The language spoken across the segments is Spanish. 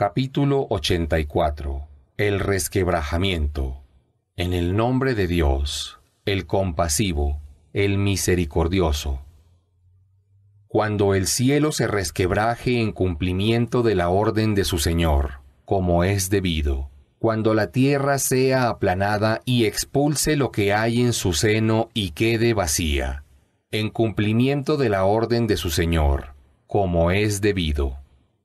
Capítulo 84 El resquebrajamiento En el nombre de Dios, el compasivo, el misericordioso. Cuando el cielo se resquebraje en cumplimiento de la orden de su Señor, como es debido, cuando la tierra sea aplanada y expulse lo que hay en su seno y quede vacía, en cumplimiento de la orden de su Señor, como es debido,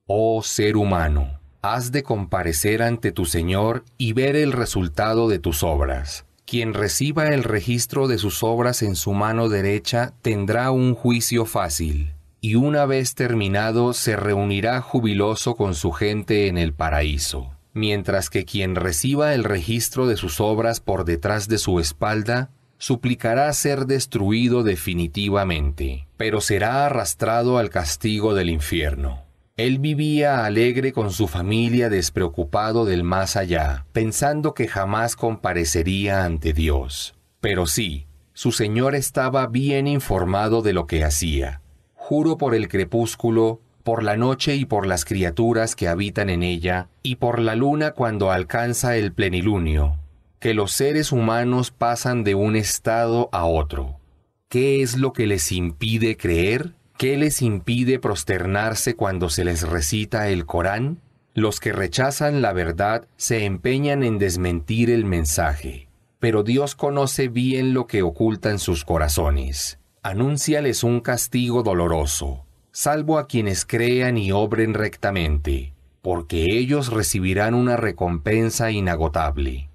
oh ser humano has de comparecer ante tu Señor y ver el resultado de tus obras. Quien reciba el registro de sus obras en su mano derecha tendrá un juicio fácil, y una vez terminado se reunirá jubiloso con su gente en el paraíso. Mientras que quien reciba el registro de sus obras por detrás de su espalda, suplicará ser destruido definitivamente, pero será arrastrado al castigo del infierno. Él vivía alegre con su familia despreocupado del más allá, pensando que jamás comparecería ante Dios. Pero sí, su Señor estaba bien informado de lo que hacía. Juro por el crepúsculo, por la noche y por las criaturas que habitan en ella, y por la luna cuando alcanza el plenilunio, que los seres humanos pasan de un estado a otro. ¿Qué es lo que les impide creer? ¿Qué les impide prosternarse cuando se les recita el Corán? Los que rechazan la verdad se empeñan en desmentir el mensaje, pero Dios conoce bien lo que ocultan sus corazones. Anúnciales un castigo doloroso, salvo a quienes crean y obren rectamente, porque ellos recibirán una recompensa inagotable.